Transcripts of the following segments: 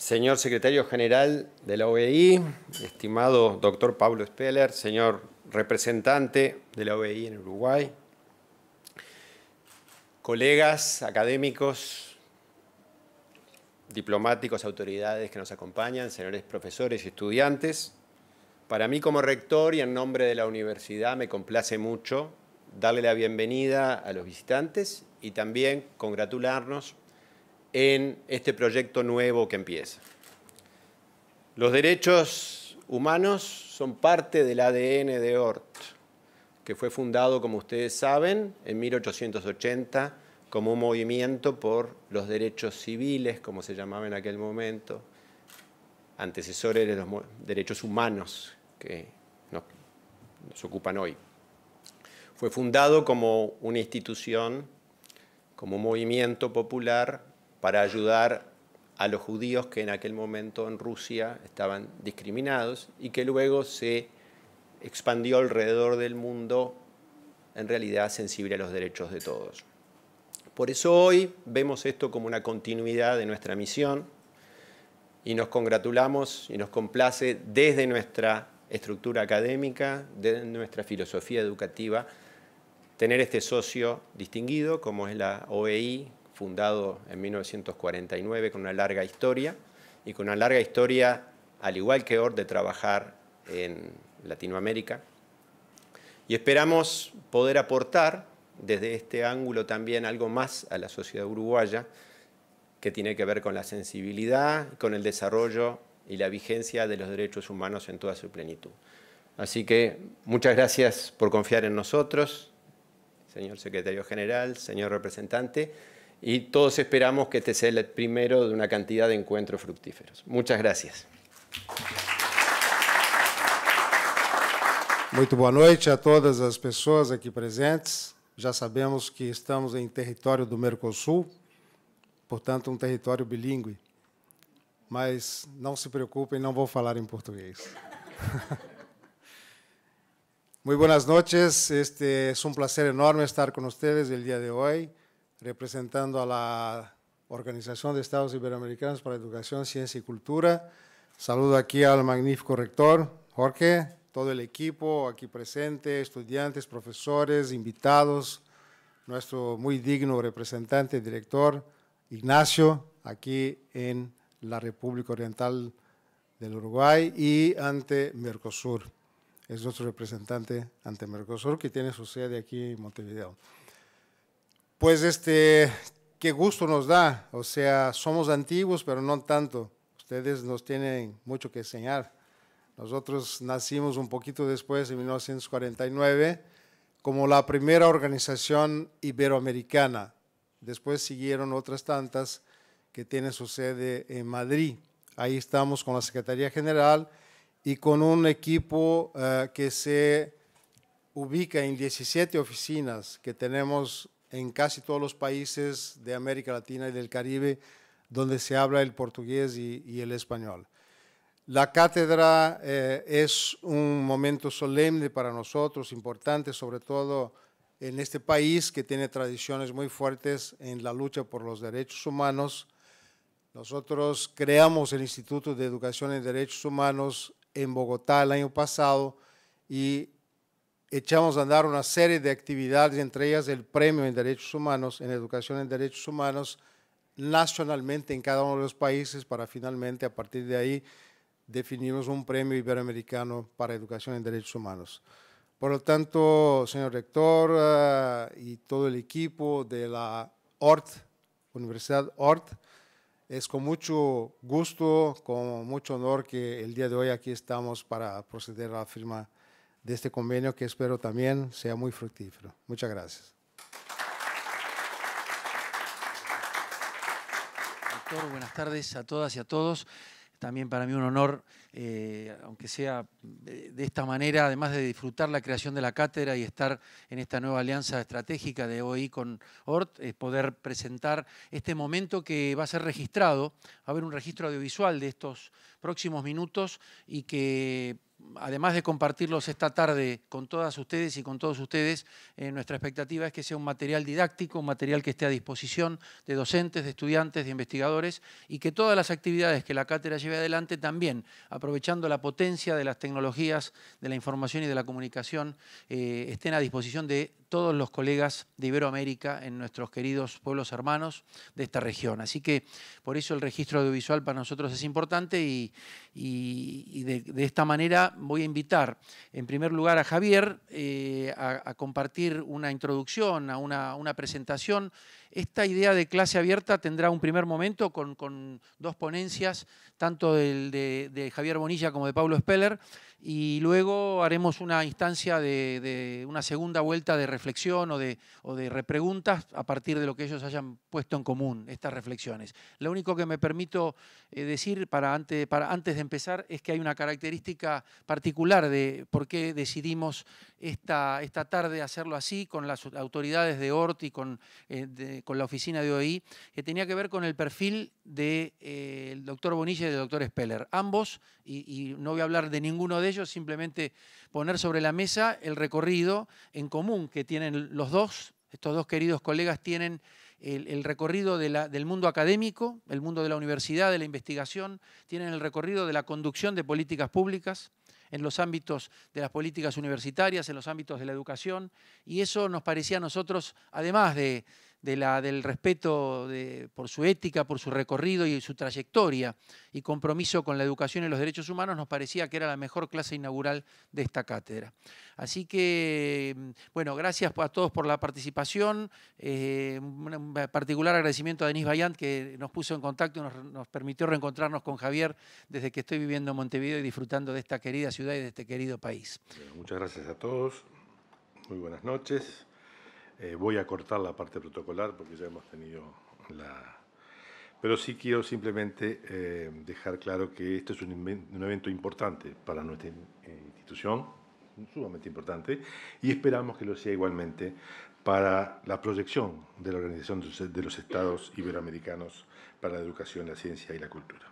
señor secretario general de la OEI, estimado doctor Pablo Speller, señor representante de la OEI en Uruguay, colegas académicos, diplomáticos, autoridades que nos acompañan, señores profesores y estudiantes, para mí como rector y en nombre de la universidad me complace mucho darle la bienvenida a los visitantes y también congratularnos en este proyecto nuevo que empieza. Los derechos humanos son parte del ADN de ORT, que fue fundado, como ustedes saben, en 1880 como un movimiento por los derechos civiles, como se llamaba en aquel momento, antecesores de los derechos humanos que nos, nos ocupan hoy. Fue fundado como una institución, como un movimiento popular para ayudar a los judíos que en aquel momento en Rusia estaban discriminados y que luego se expandió alrededor del mundo, en realidad sensible a los derechos de todos. Por eso hoy vemos esto como una continuidad de nuestra misión y nos congratulamos y nos complace desde nuestra estructura académica, desde nuestra filosofía educativa, tener este socio distinguido como es la OEI, fundado en 1949 con una larga historia y con una larga historia, al igual que OR, de trabajar en Latinoamérica. Y esperamos poder aportar desde este ángulo también algo más a la sociedad uruguaya que tiene que ver con la sensibilidad, con el desarrollo y la vigencia de los derechos humanos en toda su plenitud. Así que muchas gracias por confiar en nosotros, señor secretario general, señor representante. y todos esperamos que este sea el primero de una cantidad de encuentros fructíferos. Muchas gracias. Muito boa noite a todas as pessoas aqui presentes. Já sabemos que estamos em território do Mercosul, portanto, um território bilingüe. Mas não se preocupem, não vou falar em português. Muito boas noites. Este é um prazer enorme estar com vocês o dia de hoje. representando a la Organización de Estados Iberoamericanos para Educación, Ciencia y Cultura. Saludo aquí al magnífico rector, Jorge, todo el equipo aquí presente, estudiantes, profesores, invitados, nuestro muy digno representante, director, Ignacio, aquí en la República Oriental del Uruguay y ante Mercosur. Es nuestro representante ante Mercosur que tiene su sede aquí en Montevideo. Pues este, qué gusto nos da. O sea, somos antiguos, pero no tanto. Ustedes nos tienen mucho que enseñar. Nosotros nacimos un poquito después, en 1949, como la primera organización iberoamericana. Después siguieron otras tantas que tienen su sede en Madrid. Ahí estamos con la Secretaría General y con un equipo eh, que se ubica en 17 oficinas que tenemos en casi todos los países de América Latina y del Caribe donde se habla el portugués y, el español. La cátedra eh, es un momento solemne para nosotros, importante, sobre todo en este país que tiene tradiciones muy fuertes en la lucha por los derechos humanos. Nosotros creamos el Instituto de Educación en Derechos Humanos en Bogotá el año pasado y echamos a andar una serie de actividades, entre ellas el premio en derechos humanos, en educación en derechos humanos, nacionalmente en cada uno de los países para finalmente a partir de ahí definimos un premio iberoamericano para educación en derechos humanos. Por lo tanto, señor rector eh, y todo el equipo de la ORT, Universidad ORT, es con mucho gusto, con mucho honor que el día de hoy aquí estamos para proceder a la firma de este convenio que espero también sea muy fructífero. Muchas gracias. Doctor, buenas tardes a todas y a todos. También para mí un honor, eh, aunque sea eh, de esta manera, además de disfrutar la creación de la cátedra y estar en esta nueva alianza estratégica de hoy con ORT, poder presentar este momento que va a ser registrado. Va a haber un registro audiovisual de estos próximos minutos y que además de compartirlos esta tarde con todas ustedes y con todos ustedes, eh, nuestra expectativa es que sea un material didáctico, un material que esté a disposición de docentes, de estudiantes, de investigadores y que todas las actividades que la cátedra lleve adelante también, aprovechando la potencia de las tecnologías, de la información y de la comunicación, eh, estén a disposición de todos los colegas de Iberoamérica en nuestros queridos pueblos hermanos de esta región. Así que por eso el registro audiovisual para nosotros es importante y, de esta manera voy a invitar en primer lugar a Javier eh, a, compartir una introducción, a una, una presentación esta idea de clase abierta tendrá un primer momento con, dos ponencias, tanto de, Javier Bonilla como de Pablo Speller, y luego haremos una instancia de, una segunda vuelta de reflexión o de, repreguntas a partir de lo que ellos hayan puesto en común, estas reflexiones. Lo único que me permito eh, decir para antes, de empezar es que hay una característica particular de por qué decidimos esta, esta tarde hacerlo así, con las autoridades de ORT y con... Eh, eh, con la oficina de hoy que tenía que ver con el perfil del de, eh, doctor Bonilla y del doctor Speller. Ambos, y, no voy a hablar de ninguno de ellos, simplemente poner sobre la mesa el recorrido en común que tienen los dos, estos dos queridos colegas tienen el, el recorrido de la, del mundo académico, el mundo de la universidad, de la investigación, tienen el recorrido de la conducción de políticas públicas, en los ámbitos de las políticas universitarias, en los ámbitos de la educación, y eso nos parecía a nosotros, además de, de la, del respeto por su ética, por su recorrido y su trayectoria y compromiso con la educación y los derechos humanos, nos parecía que era la mejor clase inaugural de esta cátedra. Así que, mm, bueno, gracias a todos por la participación. Eh, un particular agradecimiento a Denis Bayant que nos puso en contacto y nos, permitió reencontrarnos con Javier desde que estoy viviendo en Montevideo y disfrutando de esta querida ciudad y de este querido país. muchas gracias a todos. Muy buenas noches. Eh, voy a cortar la parte protocolar porque ya hemos tenido la... Pero sí quiero simplemente eh, dejar claro que este es un, evento importante para nuestra eh, institución, sumamente importante, y esperamos que lo sea igualmente para la proyección de la Organización de los e, Estados Iberoamericanos para la Educación, la Ciencia y la Cultura.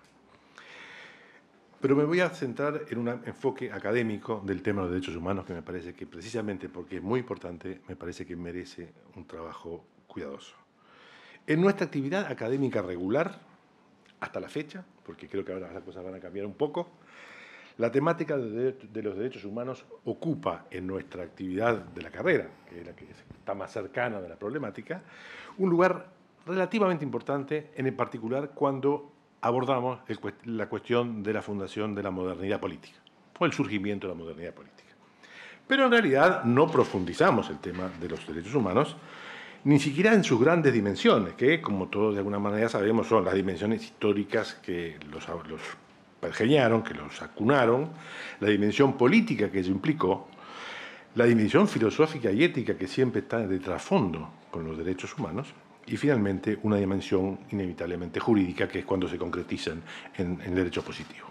Pero me voy a centrar en un enfoque académico del tema de los derechos humanos que me parece que precisamente porque es muy importante, me parece que merece un trabajo cuidadoso. En nuestra actividad académica regular, hasta la fecha, porque creo que ahora las cosas van a cambiar un poco, la temática de, los derechos humanos ocupa en nuestra actividad de la carrera, que es la que está más cercana de la problemática, un lugar relativamente importante, en particular cuando abordamos la cuestión de la fundación de la modernidad política, o el surgimiento de la modernidad política. Pero en realidad no profundizamos el tema de los derechos humanos, ni siquiera en sus grandes dimensiones, que como todos de alguna manera sabemos son las dimensiones históricas que los, los pergeñaron, que los acunaron, la dimensión política que ello implicó, la dimensión filosófica y ética que siempre está de trasfondo con los derechos humanos, y finalmente una dimensión inevitablemente jurídica, que es cuando se concretizan en, en derecho positivo.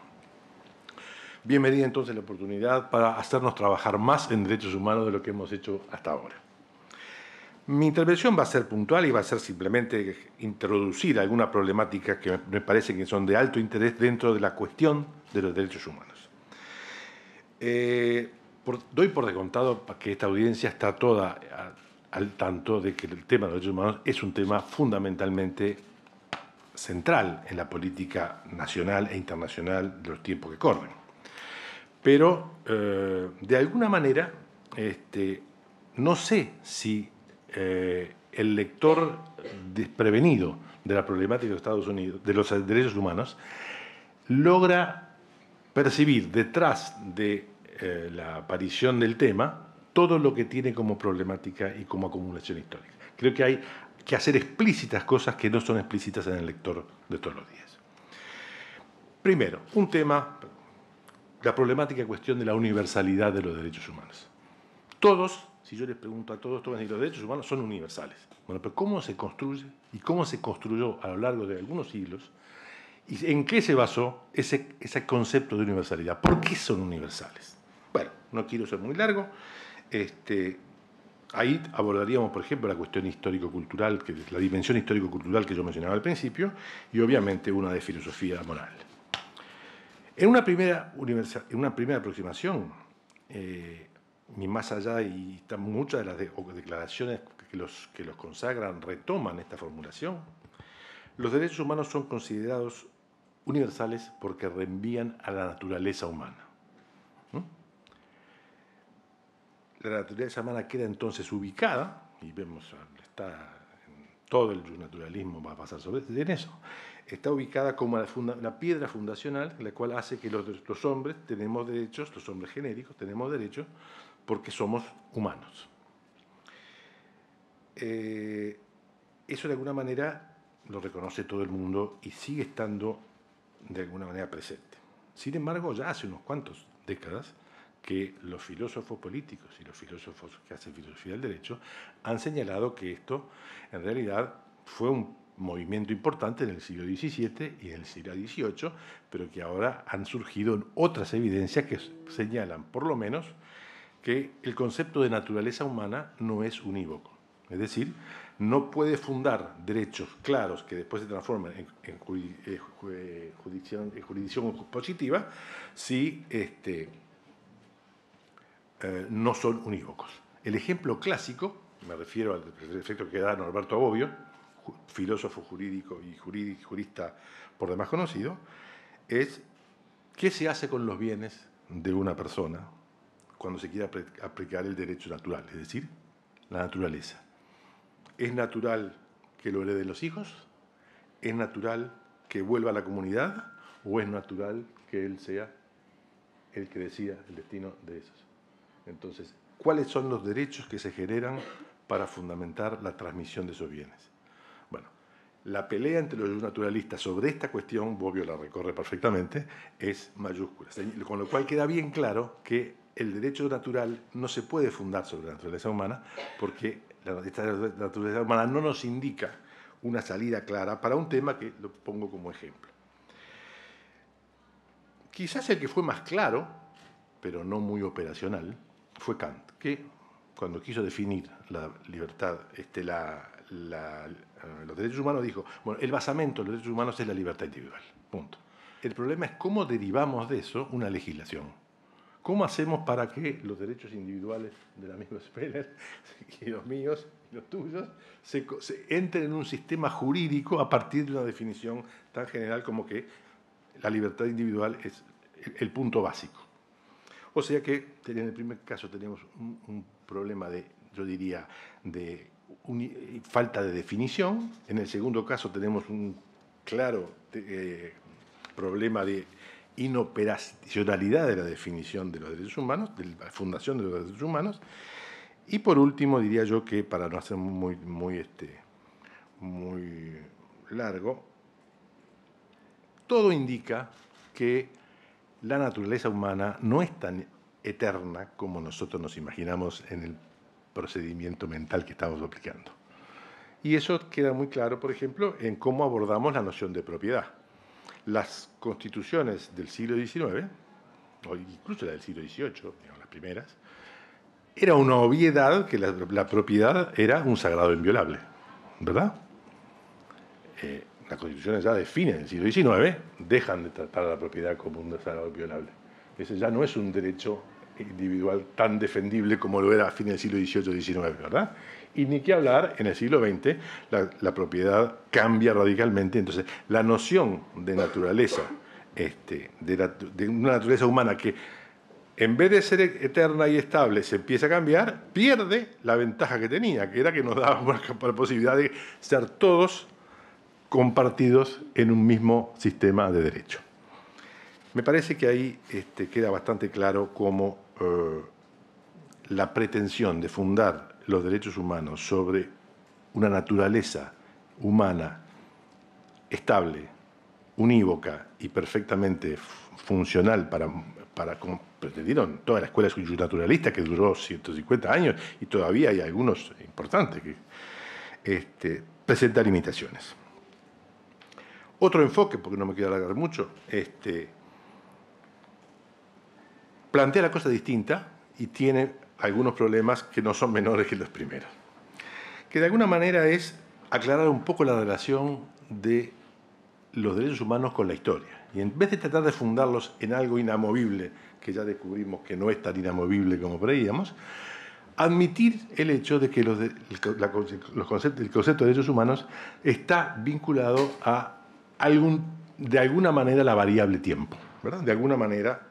Bienvenida entonces la oportunidad para hacernos trabajar más en derechos humanos de lo que hemos hecho hasta ahora. Mi intervención va a ser puntual y va a ser simplemente introducir alguna problemática que me parece que son de alto interés dentro de la cuestión de los derechos humanos. Eh, doy por descontado que esta audiencia está toda al tanto de que el tema de los derechos humanos es un tema fundamentalmente central en la política nacional e internacional de los tiempos que corren. Pero, eh, de alguna manera, este, no sé si eh, el lector desprevenido de la problemática de Estados Unidos, de los derechos humanos, logra percibir detrás de eh, la aparición del tema todo lo que tiene como problemática y como acumulación histórica. Creo que hay que hacer explícitas cosas que no son explícitas en el lector de todos los días. Primero, un tema, la problemática cuestión de la universalidad de los derechos humanos. Todos, si yo les pregunto a todos, todos los derechos humanos son universales. Bueno, pero ¿cómo se construye y cómo se construyó a lo largo de algunos siglos y en qué se basó ese, ese concepto de universalidad? ¿Por qué son universales? Bueno, no quiero ser muy largo. Este, ahí abordaríamos, por ejemplo, la cuestión histórico-cultural, la dimensión histórico-cultural que yo mencionaba al principio, y obviamente una de filosofía moral. En una primera, aproximación, eh, ni más allá, y muchas de las declaraciones que los, que los consagran retoman esta formulación, los derechos humanos son considerados universales porque reenvían a la naturaleza humana la naturaleza humana queda entonces ubicada, y vemos, está todo el naturalismo va a pasar sobre en eso, está ubicada como la, piedra fundacional, la cual hace que los, hombres tenemos derechos, los hombres genéricos tenemos derechos, porque somos humanos. Eh, eso de alguna manera lo reconoce todo el mundo y sigue estando de alguna manera presente. Sin embargo, ya hace unos cuantos décadas, que los filósofos políticos y los filósofos que hacen filosofía del derecho han señalado que esto en realidad fue un movimiento importante en el siglo XVII y en el siglo XVIII, pero que ahora han surgido otras evidencias que señalan, por lo menos, que el concepto de naturaleza humana no es unívoco. Es decir, no puede fundar derechos claros que después se transforman en, jurisdicción, eh, eh, en jurisdicción positiva si este, eh, no son unívocos. El ejemplo clásico, me refiero al efecto que da Norberto Agobio, filósofo jurídico y jurista por demás conocido, es qué se hace con los bienes de una persona cuando se quiere aplicar el derecho natural, es decir, la naturaleza. ¿Es natural que lo hereden los hijos? ¿Es natural que vuelva a la comunidad? ¿O es natural que él sea el que decida el destino de esos? Entonces, ¿cuáles son los derechos que se generan para fundamentar la transmisión de esos bienes? Bueno, la pelea entre los naturalistas sobre esta cuestión, Bobbio la recorre perfectamente, es mayúscula. Con lo cual queda bien claro que el derecho natural no se puede fundar sobre la naturaleza humana porque la naturaleza humana no nos indica una salida clara para un tema que lo pongo como ejemplo. Quizás el que fue más claro, pero no muy operacional, fue Kant, que cuando quiso definir la libertad, este, la, eh, los derechos humanos, dijo, bueno, el basamento de los derechos humanos es la libertad individual, punto. El problema es cómo derivamos de eso una legislación. ¿Cómo hacemos para que los derechos individuales del amigo Speller y los míos y los tuyos se, entren en un sistema jurídico a partir de una definición tan general como que la libertad individual es el punto básico? O sea que en el primer caso tenemos un, problema de, yo diría, de falta de definición. En el segundo caso tenemos un claro eh, problema de inoperacionalidad de la definición de los derechos humanos, de la fundación de los derechos humanos. Y por último, diría yo que para no hacer muy, muy, este, muy largo, todo indica que la naturaleza humana no es tan eterna como nosotros nos imaginamos en el procedimiento mental que estamos aplicando. Y eso queda muy claro, por ejemplo, en cómo abordamos la noción de propiedad. Las constituciones del siglo XIX, o incluso la del siglo XVIII, digamos, las primeras, era una obviedad que la, propiedad era un sagrado inviolable, ¿verdad? Eh, las constituciones ya definen el siglo XIX, dejan de tratar a la propiedad como un desarrollo violable. Ese ya no es un derecho individual tan defendible como lo era a fines del siglo XVIII XIX, ¿verdad? Y ni que hablar, en el siglo XX la, propiedad cambia radicalmente, entonces la noción de naturaleza, este, de, una naturaleza humana que en vez de ser eterna y estable, se empieza a cambiar, pierde la ventaja que tenía, que era que nos daba la posibilidad de ser todos compartidos en un mismo sistema de derecho. Me parece que ahí este, queda bastante claro cómo eh, la pretensión de fundar los derechos humanos sobre una naturaleza humana estable, unívoca y perfectamente funcional para, para como pretendieron pues, toda la escuela naturalista que duró 150 años y todavía hay algunos importantes que este, presenta limitaciones. Otro enfoque, porque no me quiero alargar mucho, este, plantea la cosa distinta y tiene algunos problemas que no son menores que los primeros. Que de alguna manera es aclarar un poco la relación de los derechos humanos con la historia. Y en vez de tratar de fundarlos en algo inamovible, que ya descubrimos que no es tan inamovible como creíamos, admitir el hecho de que el concepto de derechos humanos está vinculado a de alguna manera la variable tiempo, De alguna manera.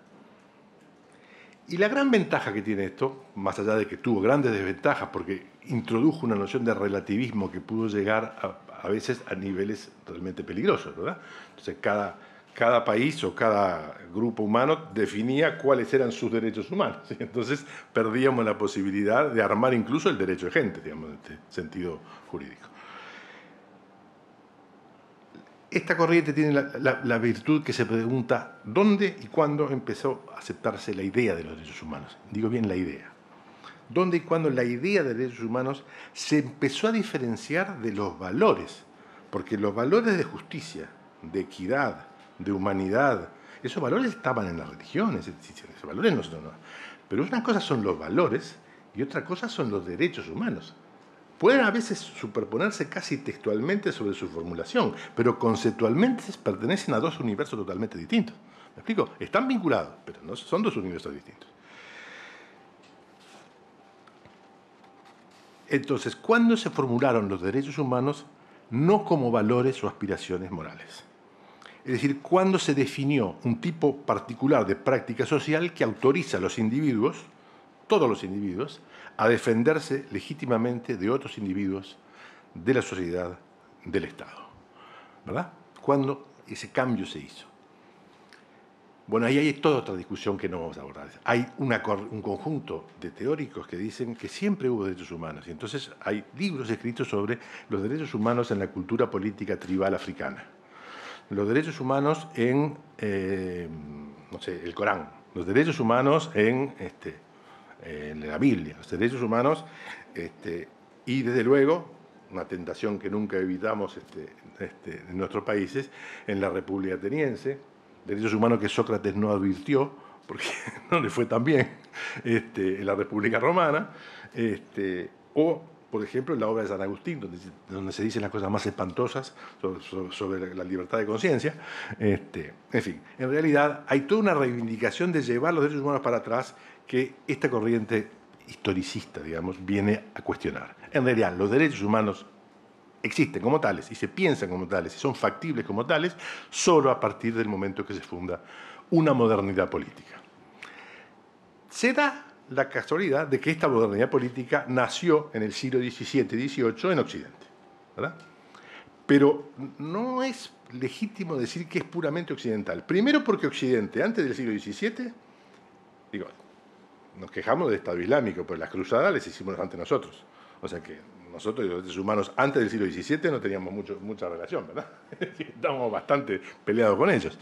Y la gran ventaja que tiene esto, más allá de que tuvo grandes desventajas, porque introdujo una noción de relativismo que pudo llegar a, veces a niveles realmente peligrosos, Entonces cada, cada país o cada grupo humano definía cuáles eran sus derechos humanos. Entonces perdíamos la posibilidad de armar incluso el derecho de gente, digamos, en este sentido jurídico. Esta corriente tiene la, virtud que se pregunta dónde y cuándo empezó a aceptarse la idea de los derechos humanos. Digo bien la idea. Dónde y cuándo la idea de derechos humanos se empezó a diferenciar de los valores. Porque los valores de justicia, de equidad, de humanidad, esos valores estaban en las religiones, esos valores no son. Pero una cosa son los valores y otra cosa son los derechos humanos pueden a veces superponerse casi textualmente sobre su formulación, pero conceptualmente pertenecen a dos universos totalmente distintos. ¿Me explico? Están vinculados, pero son dos universos distintos. Entonces, ¿cuándo se formularon los derechos humanos no como valores o aspiraciones morales? Es decir, ¿cuándo se definió un tipo particular de práctica social que autoriza a los individuos, todos los individuos, a defenderse legítimamente de otros individuos, de la sociedad, del Estado. ¿Verdad? ¿Cuándo ese cambio se hizo. Bueno, ahí hay toda otra discusión que no vamos a abordar. Hay un conjunto de teóricos que dicen que siempre hubo derechos humanos y entonces hay libros escritos sobre los derechos humanos en la cultura política tribal africana, los derechos humanos en, eh, no sé, el Corán, los derechos humanos en este, en la Biblia, los derechos humanos, este, y desde luego, una tentación que nunca evitamos este, este, en nuestros países, en la República Ateniense, derechos humanos que Sócrates no advirtió, porque no le fue tan bien en la República Romana, o por ejemplo en la obra de San Agustín, donde, se dicen las cosas más espantosas sobre, la libertad de conciencia. en fin, en realidad hay toda una reivindicación de llevar los derechos humanos para atrás que esta corriente historicista, digamos, viene a cuestionar. En realidad, los derechos humanos existen como tales y se piensan como tales y son factibles como tales solo a partir del momento que se funda una modernidad política. Se da la casualidad de que esta modernidad política nació en el siglo XVII y XVIII en Occidente. ¿verdad? Pero no es legítimo decir que es puramente occidental. Primero porque Occidente, antes del siglo XVII, digo, nos quejamos del Estado Islámico, pero las cruzadas les hicimos ante nosotros. O sea que nosotros, los seres humanos, antes del siglo XVII no teníamos mucho, mucha relación, ¿verdad? Estábamos bastante peleados con ellos.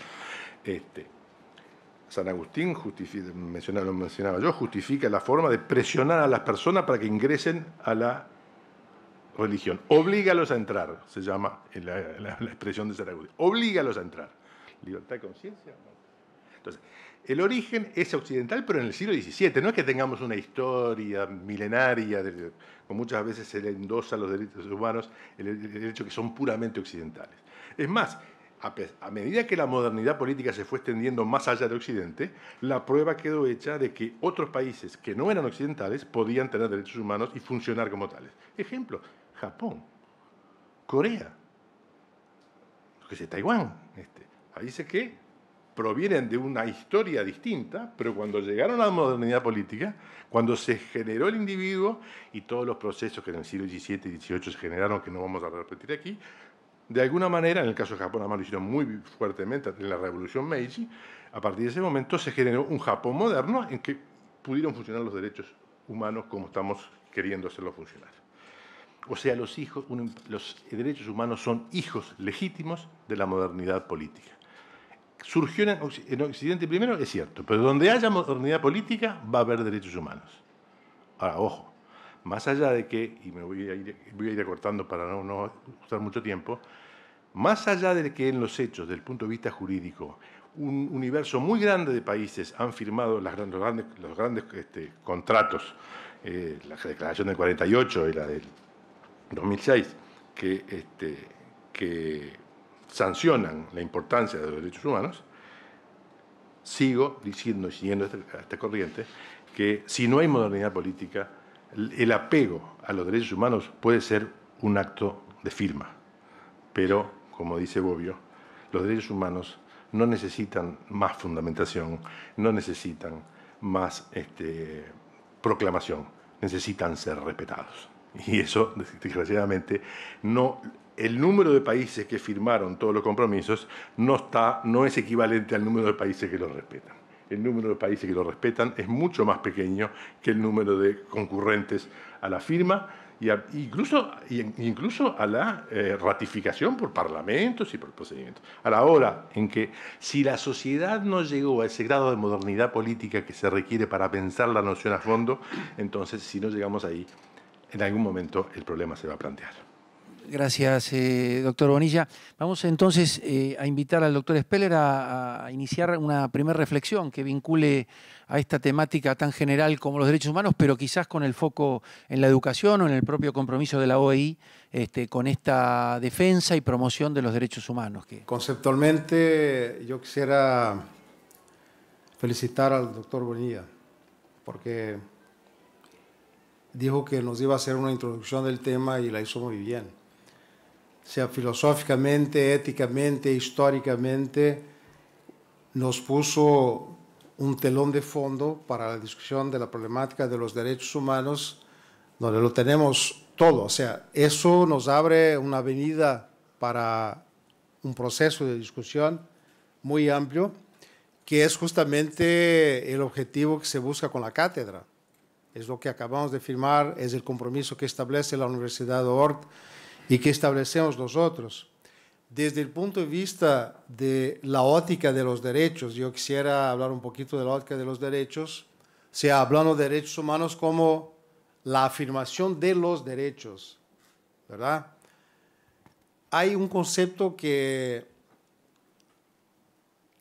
Este, San Agustín, lo mencionaba yo, justifica la forma de presionar a las personas para que ingresen a la religión. Oblígalos a entrar, se llama la, expresión de San Agustín. Oblígalos a entrar. Libertad de conciencia. Entonces, el origen es occidental, pero en el siglo XVII. No es que tengamos una historia milenaria, de, como muchas veces se endosa los derechos humanos, el, derecho hecho que son puramente occidentales. Es más, a, medida que la modernidad política se fue extendiendo más allá de Occidente, la prueba quedó hecha de que otros países que no eran occidentales podían tener derechos humanos y funcionar como tales. Ejemplo, Japón, Corea, Taiwán, este, países que provienen de una historia distinta, pero cuando llegaron a la modernidad política, cuando se generó el individuo y todos los procesos que en el siglo XVII y XVIII se generaron, que no vamos a repetir aquí, de alguna manera, en el caso de Japón, además lo hicieron muy fuertemente en la Revolución Meiji, a partir de ese momento se generó un Japón moderno en que pudieron funcionar los derechos humanos como estamos queriendo hacerlo funcionar. O sea, los, los derechos humanos son hijos legítimos de la modernidad política surgió en Occidente primero, es cierto, pero donde haya modernidad política va a haber derechos humanos. Ahora, ojo, más allá de que, y me voy a ir, voy a ir acortando para no, no usar mucho tiempo, más allá de que en los hechos, desde el punto de vista jurídico, un universo muy grande de países han firmado los grandes, los grandes este, contratos, eh, la declaración del 48 y la del 2006, que, este, que sancionan la importancia de los derechos humanos, sigo diciendo y siguiendo esta, esta, corriente que si no hay modernidad política, el apego a los derechos humanos puede ser un acto de firma. Pero, como dice Bobbio, los derechos humanos no necesitan más fundamentación, no necesitan más este, proclamación, necesitan ser respetados. Y eso, desgraciadamente, no el número de países que firmaron todos los compromisos no, está, no es equivalente al número de países que lo respetan. El número de países que lo respetan es mucho más pequeño que el número de concurrentes a la firma y incluso, incluso a la eh, ratificación por parlamentos y por procedimientos. A la hora en que si la sociedad no llegó a ese grado de modernidad política que se requiere para pensar la noción a fondo, entonces si no llegamos ahí, en algún momento el problema se va a plantear. Gracias, eh, doctor Bonilla. Vamos entonces eh, a invitar al doctor Speller a, iniciar una primera reflexión que vincule a esta temática tan general como los derechos humanos, pero quizás con el foco en la educación o en el propio compromiso de la OEI este, con esta defensa y promoción de los derechos humanos. Conceptualmente, yo quisiera felicitar al doctor Bonilla, porque dijo que nos iba a hacer una introducción del tema y la hizo muy bien sea filosóficamente, éticamente, históricamente, nos puso un telón de fondo para la discusión de la problemática de los derechos humanos, donde lo tenemos todo. O sea, eso nos abre una avenida para un proceso de discusión muy amplio, que es justamente el objetivo que se busca con la cátedra. Es lo que acabamos de firmar, es el compromiso que establece la Universidad de Ort y que establecemos nosotros. Desde el punto de vista de la óptica de los derechos, yo quisiera hablar un poquito de la óptica de los derechos, sea hablando de derechos humanos como la afirmación de los derechos, ¿verdad? Hay un concepto que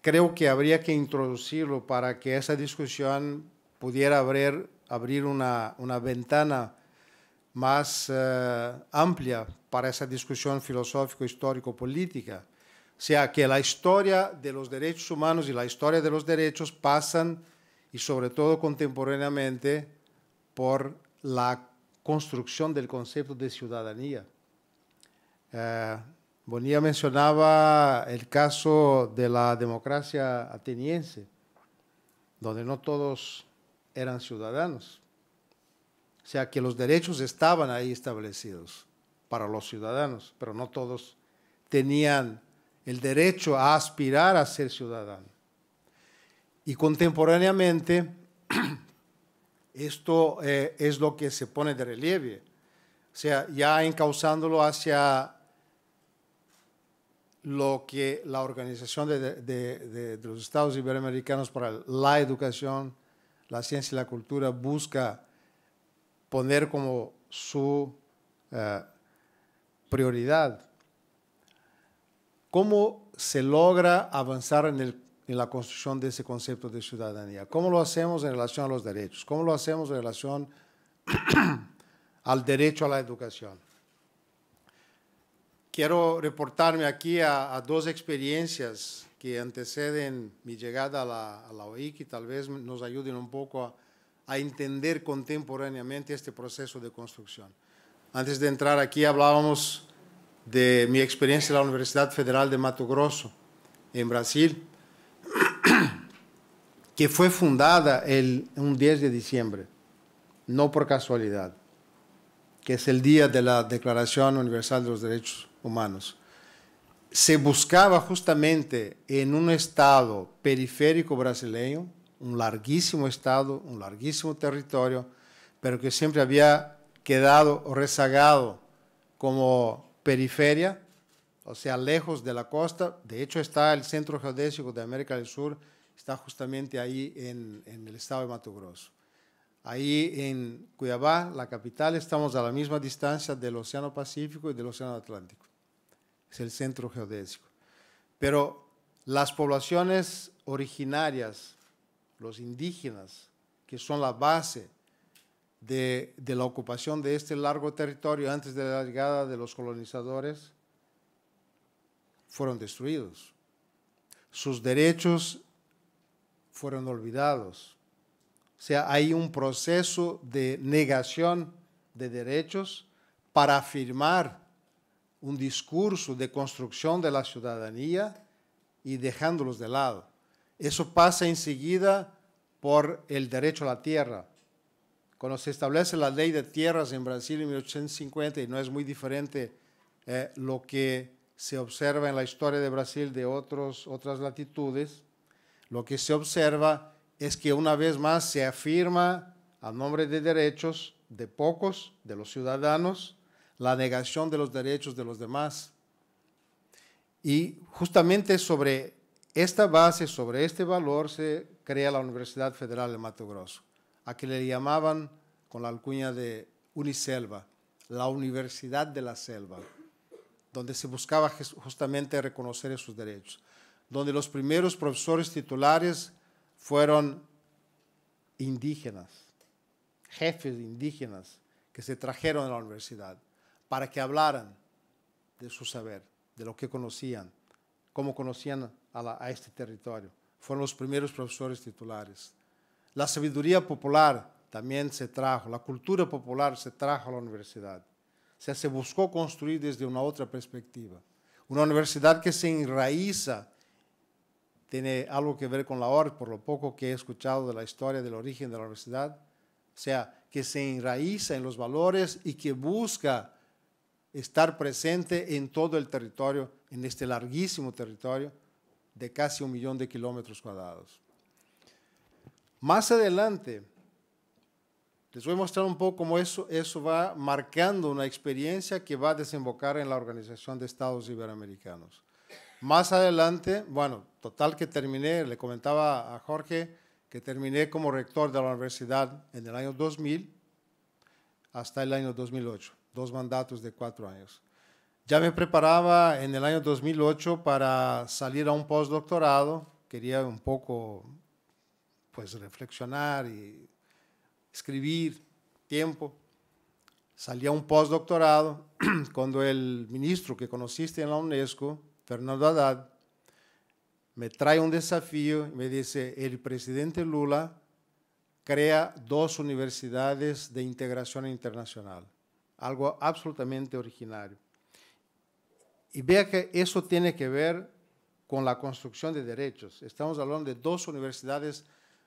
creo que habría que introducirlo para que esa discusión pudiera abrir, abrir una, ventana más eh, amplia para esa discusión filosófico-histórico-política. O sea, que la historia de los derechos humanos y la historia de los derechos pasan, y sobre todo contemporáneamente, por la construcción del concepto de ciudadanía. Eh, Bonilla mencionaba el caso de la democracia ateniense, donde no todos eran ciudadanos. O sea, que los derechos estaban ahí establecidos para los ciudadanos, pero no todos tenían el derecho a aspirar a ser ciudadanos. Y contemporáneamente, esto eh, es lo que se pone de relieve, o sea, ya encauzándolo hacia lo que la Organización de, los Estados Iberoamericanos para la Educación, la Ciencia y la Cultura busca poner como su eh, prioridad. ¿Cómo se logra avanzar en, la construcción de ese concepto de ciudadanía? ¿Cómo lo hacemos en relación a los derechos? ¿Cómo lo hacemos en relación al derecho a la educación? Quiero reportarme aquí a, dos experiencias que anteceden mi llegada a la, a OIC y tal vez nos ayuden un poco a entender contemporáneamente este proceso de construcción. Antes de entrar aquí hablábamos de mi experiencia en la Universidad Federal de Mato Grosso, en Brasil, que fue fundada el, un 10 de diciembre, no por casualidad, que es el día de la Declaración Universal de los Derechos Humanos. Se buscaba justamente en un estado periférico brasileño, un larguísimo estado, un larguísimo territorio, pero que siempre había quedado o rezagado como periferia, o sea, lejos de la costa. De hecho, está el centro geodésico de América del Sur, está justamente ahí en, en el estado de Mato Grosso. Ahí en Cuiabá, la capital, estamos a la misma distancia del Océano Pacífico y del Océano Atlántico. Es el centro geodésico. Pero las poblaciones originarias, los indígenas, que son la base de, la ocupación de este largo territorio antes de la llegada de los colonizadores fueron destruidos. Sus derechos fueron olvidados. O sea, hay un proceso de negación de derechos para afirmar un discurso de construcción de la ciudadanía y dejándolos de lado. Eso pasa enseguida por el derecho a la tierra, cuando se establece la ley de tierras en Brasil en 1850, y no es muy diferente eh, lo que se observa en la historia de Brasil de otros, otras latitudes, lo que se observa es que una vez más se afirma a nombre de derechos de pocos, de los ciudadanos, la negación de los derechos de los demás. Y justamente sobre esta base, sobre este valor, se crea la Universidad Federal de Mato Grosso a que le llamaban con la alcuña de Uniselva, la Universidad de la Selva, donde se buscaba justamente reconocer esos derechos, donde los primeros profesores titulares fueron indígenas, jefes indígenas que se trajeron a la universidad para que hablaran de su saber, de lo que conocían, cómo conocían a, a este territorio. Fueron los primeros profesores titulares. La sabiduría popular también se trajo, la cultura popular se trajo a la universidad. O sea, se buscó construir desde una otra perspectiva. Una universidad que se enraiza tiene algo que ver con la OR, por lo poco que he escuchado de la historia del origen de la universidad. O sea, que se enraiza en los valores y que busca estar presente en todo el territorio, en este larguísimo territorio de casi un millón de kilómetros cuadrados. Más adelante, les voy a mostrar un poco cómo eso, eso va marcando una experiencia que va a desembocar en la Organización de Estados Iberoamericanos. Más adelante, bueno, total que terminé, le comentaba a Jorge que terminé como rector de la universidad en el año 2000 hasta el año 2008, dos mandatos de cuatro años. Ya me preparaba en el año 2008 para salir a un postdoctorado, quería un poco pues reflexionar y escribir tiempo. Salía un postdoctorado cuando el ministro que conociste en la UNESCO, Fernando Haddad, me trae un desafío y me dice, el presidente Lula crea dos universidades de integración internacional, algo absolutamente originario. Y vea que eso tiene que ver con la construcción de derechos. Estamos hablando de dos universidades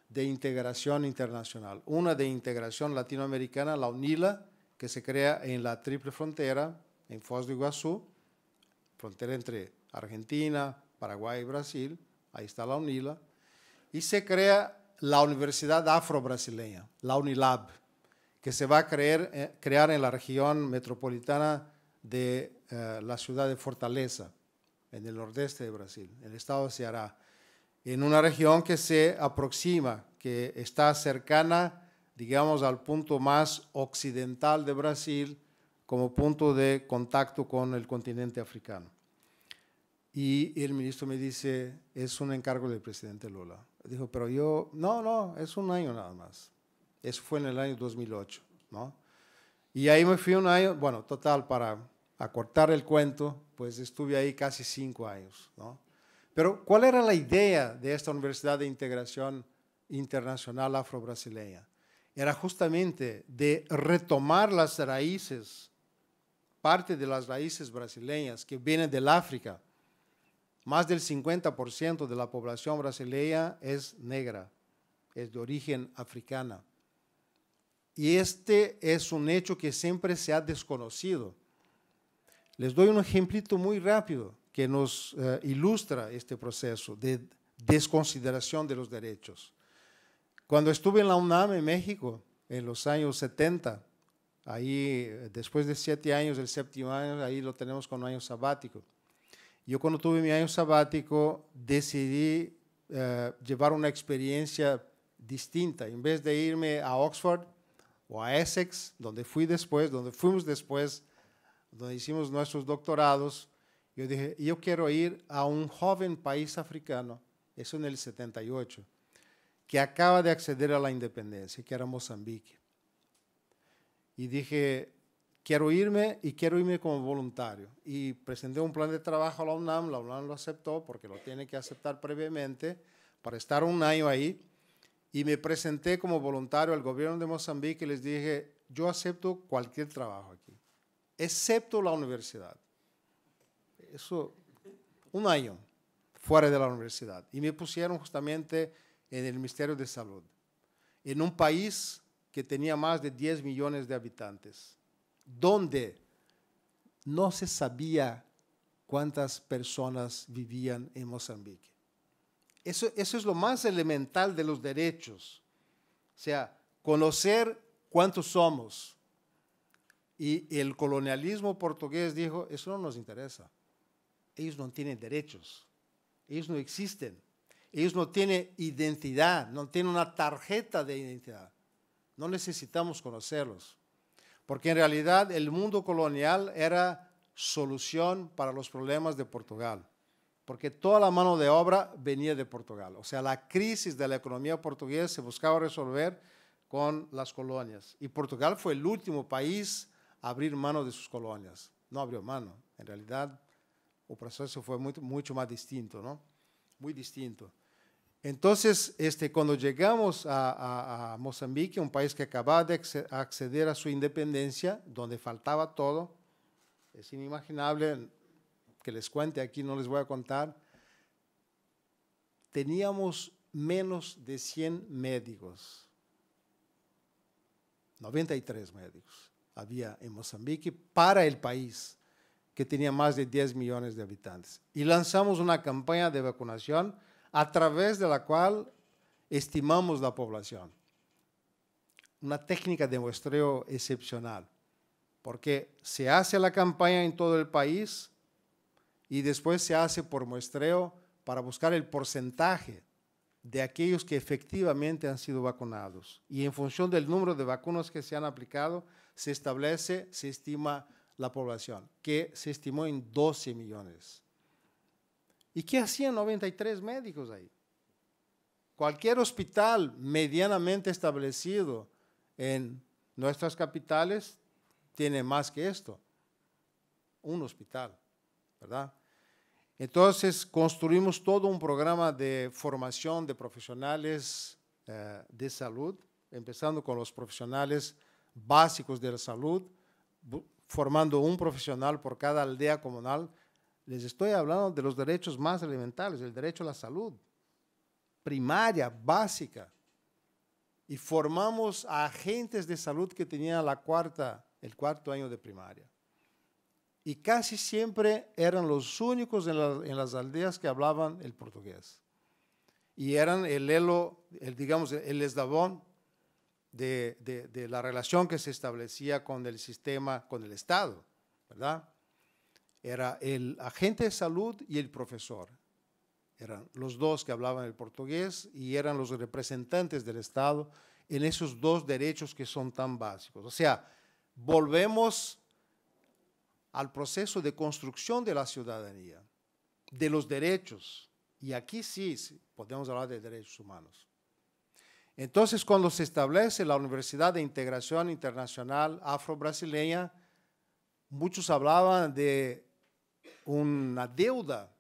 de integración internacional. Una de integración latinoamericana, la UNILA, que se crea en la triple frontera, en Foz do Iguazú, frontera entre Argentina, Paraguay y Brasil, ahí está la UNILA, y se crea la Universidad Afro-Brasileña, la UNILAB, que se va a eh, crear en la región metropolitana de eh, la ciudad de Fortaleza, en el nordeste de Brasil, en el estado de Ceará en una región que se aproxima, que está cercana, digamos, al punto más occidental de Brasil como punto de contacto con el continente africano. Y el ministro me dice, es un encargo del presidente Lula. Dijo, pero yo, no, no, es un año nada más. Eso fue en el año 2008, ¿no? Y ahí me fui un año, bueno, total, para acortar el cuento, pues estuve ahí casi cinco años, ¿no? Pero ¿cuál era la idea de esta Universidad de Integración Internacional Afro-Brasileña? Era justamente de retomar las raíces, parte de las raíces brasileñas que vienen del África. Más del 50% de la población brasileña es negra, es de origen africana. Y este es un hecho que siempre se ha desconocido. Les doy un ejemplito muy rápido que nos eh, ilustra este proceso de desconsideración de los derechos. Cuando estuve en la UNAM en México, en los años 70, ahí eh, después de siete años, el séptimo año, ahí lo tenemos con año sabático. Yo cuando tuve mi año sabático decidí eh, llevar una experiencia distinta. En vez de irme a Oxford o a Essex, donde fui después, donde fuimos después, donde hicimos nuestros doctorados, yo dije, yo quiero ir a un joven país africano, eso en el 78, que acaba de acceder a la independencia, que era Mozambique. Y dije, quiero irme y quiero irme como voluntario. Y presenté un plan de trabajo a la UNAM, la UNAM lo aceptó porque lo tiene que aceptar previamente para estar un año ahí. Y me presenté como voluntario al gobierno de Mozambique y les dije, yo acepto cualquier trabajo aquí, excepto la universidad eso, un año fuera de la universidad. Y me pusieron justamente en el Ministerio de Salud, en un país que tenía más de 10 millones de habitantes, donde no se sabía cuántas personas vivían en Mozambique. Eso, es lo más elemental de los derechos. O sea, conocer cuántos somos. Y el colonialismo portugués dijo, eso no nos interesa ellos no tienen derechos, ellos no existen, ellos no tienen identidad, no tienen una tarjeta de identidad. No necesitamos conocerlos, porque en realidad el mundo colonial era solución para los problemas de Portugal, porque toda la mano de obra venía de Portugal. O sea, la crisis de la economía portuguesa se buscaba resolver con las colonias. Y Portugal fue el último país a abrir mano de sus colonias. No abrió mano, en realidad el proceso fue mucho más distinto, no, muy distinto. Entonces, este, llegamos llegamos a, Mozambique, un país que acababa de acceder a su independencia, donde faltaba todo, es inimaginable, que les cuente aquí, no les voy a contar, teníamos menos de 100 médicos, 93 médicos había en Mozambique para el país que tenía más de 10 millones de habitantes. Y lanzamos una campaña de vacunación a través de la cual estimamos la población. Una técnica de muestreo excepcional, porque se hace la campaña en todo el país y después se hace por muestreo para buscar el porcentaje de aquellos que efectivamente han sido vacunados. Y en función del número de vacunas que se han aplicado, se establece, se estima la población, que se estimó en 12 millones. ¿Y qué hacían 93 médicos ahí? Cualquier hospital medianamente establecido en nuestras capitales tiene más que esto, un hospital, ¿verdad? Entonces construimos todo un programa de formación de profesionales eh, de salud, empezando con los profesionales básicos de la salud, formando un profesional por cada aldea comunal. Les estoy hablando de los derechos más elementales, el derecho a la salud, primaria, básica. Y formamos a agentes de salud que tenían la cuarta, el cuarto año de primaria. Y casi siempre eran los únicos en, las aldeas que hablaban el portugués. Y eran el el, digamos, el eslabón de, la relación que se establecía con el sistema, con el Estado, ¿verdad? Era el agente de salud y el profesor. Eran los dos que hablaban el portugués y eran los representantes del Estado en esos dos derechos que son tan básicos. O sea, volvemos al proceso de construcción de la ciudadanía, de los derechos. Y aquí sí podemos hablar de derechos humanos. Entonces, cuando se establece la Universidad de Integración Internacional Afro-Brasileña, muchos hablaban de una deuda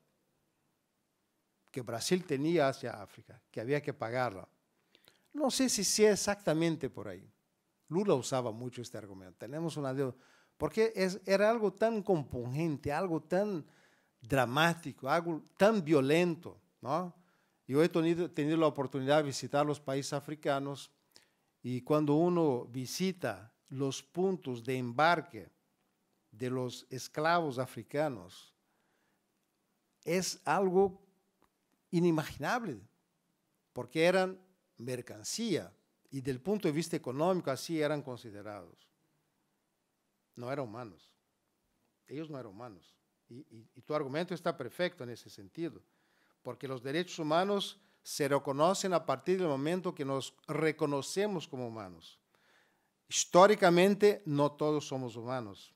que Brasil tenía hacia África, que había que pagarla. No sé si sea exactamente por ahí. Lula usaba mucho este argumento. Tenemos una deuda. Porque era algo tan compungente, algo tan dramático, algo tan violento, ¿no? Yo he tenido, la oportunidad de visitar los países africanos y cuando uno visita los puntos de embarque de los esclavos africanos, es algo inimaginable, porque eran mercancía y del punto de vista económico así eran considerados. No eran humanos. Ellos no eran humanos. y tu argumento está perfecto en ese sentido porque los derechos humanos se reconocen a partir del momento que nos reconocemos como humanos. Históricamente no todos somos humanos,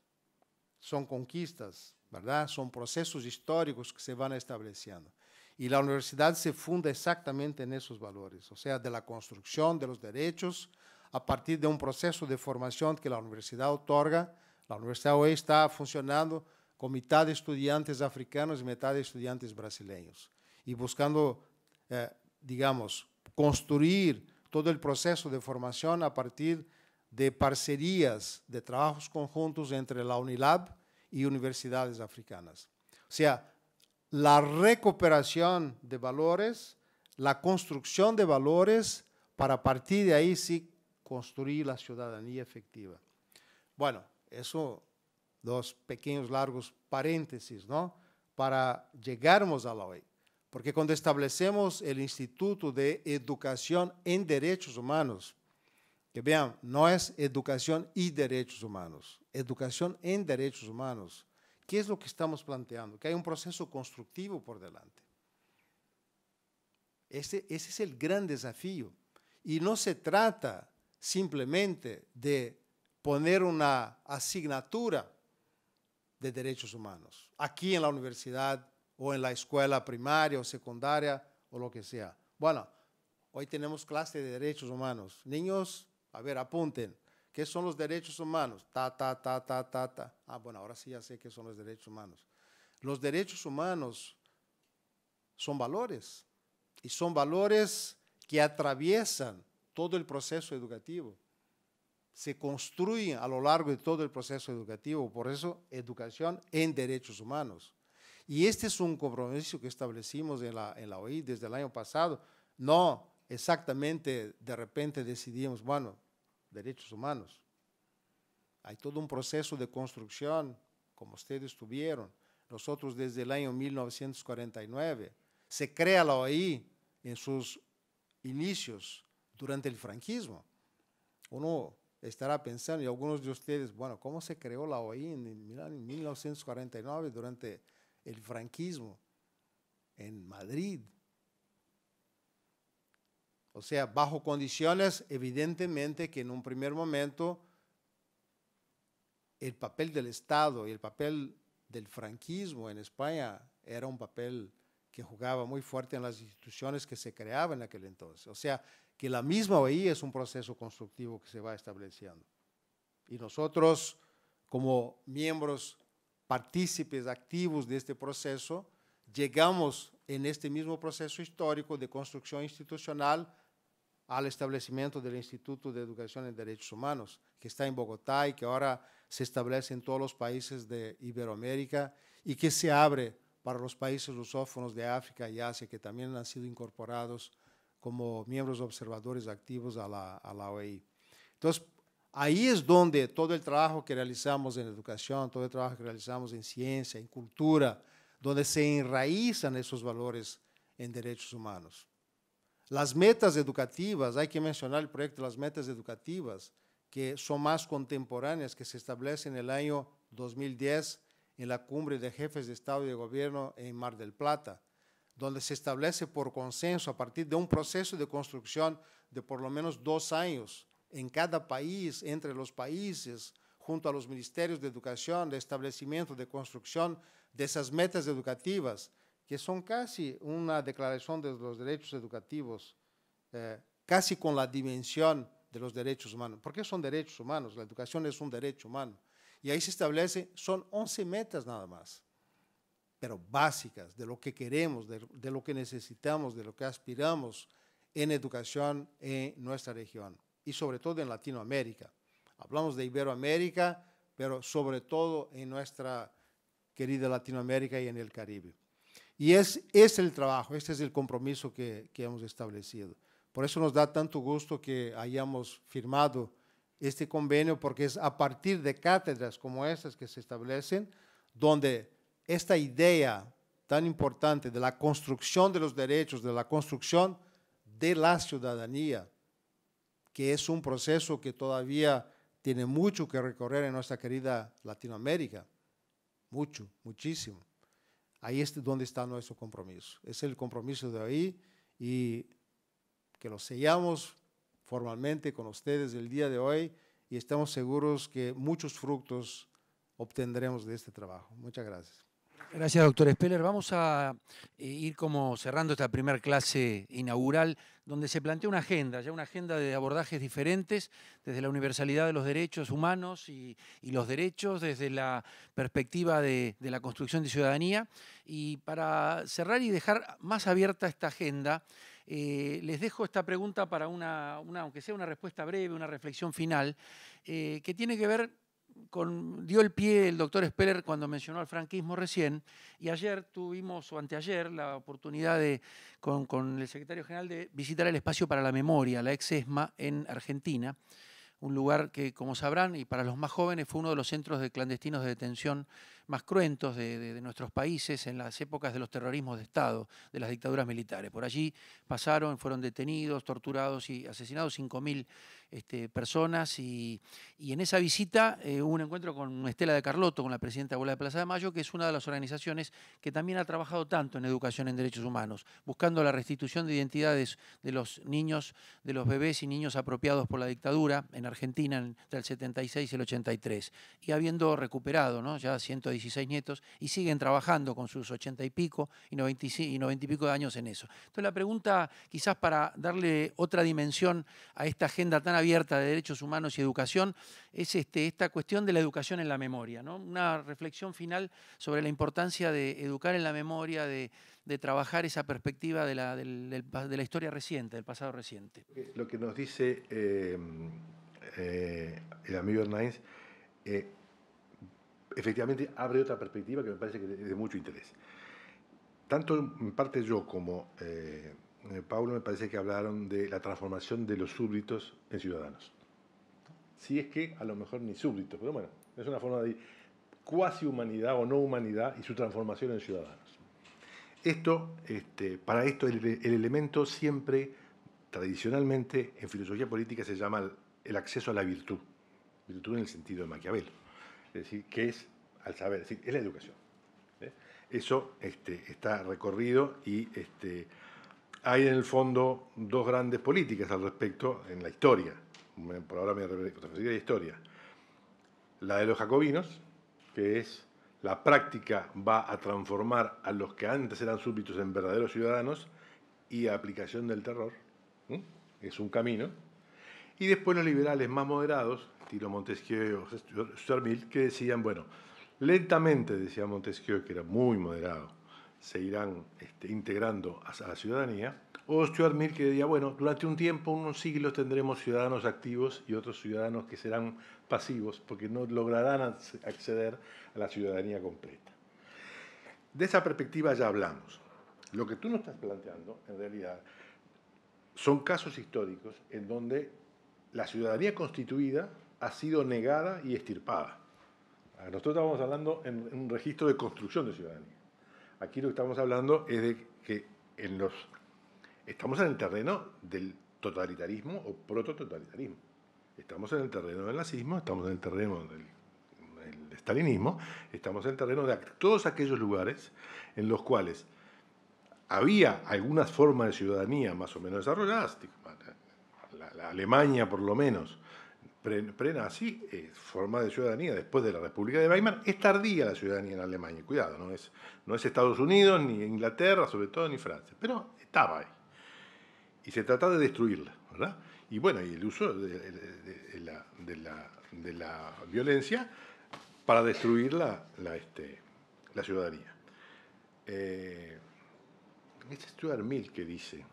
son conquistas, ¿verdad? Son procesos históricos que se van estableciendo. Y la universidad se funda exactamente en esos valores, o sea, de la construcción de los derechos a partir de un proceso de formación que la universidad otorga. La universidad hoy está funcionando con mitad de estudiantes africanos y mitad de estudiantes brasileños y buscando, eh, digamos, construir todo el proceso de formación a partir de parcerías, de trabajos conjuntos entre la UNILAB y universidades africanas. O sea, la recuperación de valores, la construcción de valores, para partir de ahí sí construir la ciudadanía efectiva. Bueno, eso, dos pequeños largos paréntesis, ¿no? Para llegarmos a la OIT. E porque cuando establecemos el Instituto de Educación en Derechos Humanos, que vean, no es educación y derechos humanos, educación en derechos humanos. ¿Qué es lo que estamos planteando? Que hay un proceso constructivo por delante. Ese, es el gran desafío. Y no se trata simplemente de poner una asignatura de derechos humanos aquí en la universidad o en la escuela primaria o secundaria o lo que sea. Bueno, hoy tenemos clase de derechos humanos. Niños, a ver, apunten. ¿Qué son los derechos humanos? Ta, ta, ta, ta, ta, ta. Ah, bueno, ahora sí ya sé qué son los derechos humanos. Los derechos humanos son valores y son valores que atraviesan todo el proceso educativo. Se construyen a lo largo de todo el proceso educativo. Por eso, educación en derechos humanos. Y este es un compromiso que establecimos en la, en OI desde el año pasado. No exactamente de repente decidimos, bueno, derechos humanos. Hay todo un proceso de construcción, como ustedes tuvieron. Nosotros desde el año 1949 se crea la OI en sus inicios durante el franquismo. Uno estará pensando, y algunos de ustedes, bueno, ¿cómo se creó la OI en, en 1949 durante el franquismo en Madrid. O sea, bajo condiciones evidentemente que en un primer momento el papel del Estado y el papel del franquismo en España era un papel que jugaba muy fuerte en las instituciones que se creaban en aquel entonces. O sea, que la misma OEI es un proceso constructivo que se va estableciendo. Y nosotros, como miembros partícipes activos de este proceso, llegamos en este mismo proceso histórico de construcción institucional al establecimiento del Instituto de Educación en Derechos Humanos, que está en Bogotá y que ahora se establece en todos los países de Iberoamérica y que se abre para los países lusófonos de África y Asia, que también han sido incorporados como miembros observadores activos a la, a la OEI. Entonces, Ahí es donde todo el trabajo que realizamos en educación, todo el trabajo que realizamos en ciencia, en cultura, donde se enraizan esos valores en derechos humanos. Las metas educativas, hay que mencionar el proyecto de las metas educativas, que son más contemporáneas, que se establecen en el año 2010 en la cumbre de jefes de Estado y de Gobierno en Mar del Plata, donde se establece por consenso a partir de un proceso de construcción de por lo menos dos años en cada país, entre los países, junto a los ministerios de educación, de establecimiento, de construcción de esas metas educativas, que son casi una declaración de los derechos educativos, eh, casi con la dimensión de los derechos humanos. Porque son derechos humanos? La educación es un derecho humano. Y ahí se establece, son 11 metas nada más, pero básicas, de lo que queremos, de lo que necesitamos, de lo que aspiramos en educación en nuestra región y sobre todo en Latinoamérica. Hablamos de Iberoamérica, pero sobre todo en nuestra querida Latinoamérica y en el Caribe. Y es, es el trabajo, este es el compromiso que, que hemos establecido. Por eso nos da tanto gusto que hayamos firmado este convenio, porque es a partir de cátedras como esas que se establecen, donde esta idea tan importante de la construcción de los derechos, de la construcción de la ciudadanía, que es un proceso que todavía tiene mucho que recorrer en nuestra querida Latinoamérica. Mucho, muchísimo. Ahí es donde está nuestro compromiso. Es el compromiso de ahí y que lo sellamos formalmente con ustedes el día de hoy y estamos seguros que muchos frutos obtendremos de este trabajo. Muchas gracias. Gracias, doctor Speller. Vamos a eh, ir como cerrando esta primera clase inaugural, donde se plantea una agenda, ya una agenda de abordajes diferentes, desde la universalidad de los derechos humanos y, los derechos, desde la perspectiva de, la construcción de ciudadanía. Y para cerrar y dejar más abierta esta agenda, eh, les dejo esta pregunta para una, aunque sea una respuesta breve, una reflexión final, eh, que tiene que ver dio el pie el doctor Speller cuando mencionó al franquismo recién, y ayer tuvimos, o anteayer, la oportunidad de, con, con el secretario general de visitar el espacio para la memoria, la ex ESMA, en Argentina, un lugar que, como sabrán, y para los más jóvenes, fue uno de los centros de clandestinos de detención más cruentos de, nuestros países en las épocas de los terrorismos de Estado, de las dictaduras militares. Por allí pasaron, fueron detenidos, torturados y asesinados 5.000 este, personas. Y, en esa visita eh, hubo un encuentro con Estela de Carlotto, con la presidenta Abuela de Plaza de Mayo, que es una de las organizaciones que también ha trabajado tanto en educación en derechos humanos, buscando la restitución de identidades de los niños, de los bebés y niños apropiados por la dictadura en Argentina entre el 76 y el 83. Y habiendo recuperado ¿no? ya 110 nietos y siguen trabajando con sus ochenta y pico y 90 y, pico de años en eso. Entonces la pregunta, quizás para darle otra dimensión a esta agenda tan abierta de derechos humanos y educación, es este, esta cuestión de la educación en la memoria. ¿no? Una reflexión final sobre la importancia de educar en la memoria, de, trabajar esa perspectiva de la, de, la, historia reciente, del pasado reciente. Lo que nos dice eh, eh, el amigo Hernández eh, efectivamente abre otra perspectiva que me parece que es de mucho interés. Tanto en parte yo como eh, eh Pablo me parece que hablaron de la transformación de los súbditos en ciudadanos. Si es que a lo mejor ni súbditos, pero bueno, es una forma de cuasi humanidad o no humanidad y su transformación en ciudadanos. Esto, este, para esto el, elemento siempre, tradicionalmente, en filosofía política se llama el, el acceso a la virtud, virtud en el sentido de Maquiavelo es decir, que es al saber, es la educación. ¿eh? Eso este, está recorrido y este, hay en el fondo dos grandes políticas al respecto en la historia. Por ahora me refiero a la historia. La de los jacobinos, que es la práctica va a transformar a los que antes eran súbditos en verdaderos ciudadanos y aplicación del terror. Es un camino y después los liberales más moderados, Tiro Montesquieu o Stuart Mill, que decían, bueno, lentamente, decía Montesquieu, que era muy moderado, se irán este, integrando a, la ciudadanía, o Stuart Mill que decía, bueno, durante un tiempo, unos siglos tendremos ciudadanos activos y otros ciudadanos que serán pasivos porque no lograrán acceder a la ciudadanía completa. De esa perspectiva ya hablamos. Lo que tú nos estás planteando, en realidad, son casos históricos en donde la ciudadanía constituida ha sido negada y estirpada. Ah, nosotros estamos hablando en un registro de construcción de ciudadanía. Aquí lo que estamos hablando es de que estamos en el terreno del totalitarismo o proto totalitarismo. Estamos en el terreno del nazismo, estamos en el terreno del stalinismo, estalinismo, estamos en el terreno de todos aquellos lugares en los cuales había algunas formas de ciudadanía más o menos desarrolladas, Alemania por lo menos, prena así eh, forma de ciudadanía después de la República de Weimar, es tardía la ciudadanía en Alemania, cuidado, no es, no es Estados Unidos, ni Inglaterra, sobre todo, ni Francia, pero estaba ahí. Y se trata de destruirla, Y bueno, y el uso de, la, violencia para destruir la, la este, ciudadanía. Eh, es este Stuart Mill que dice,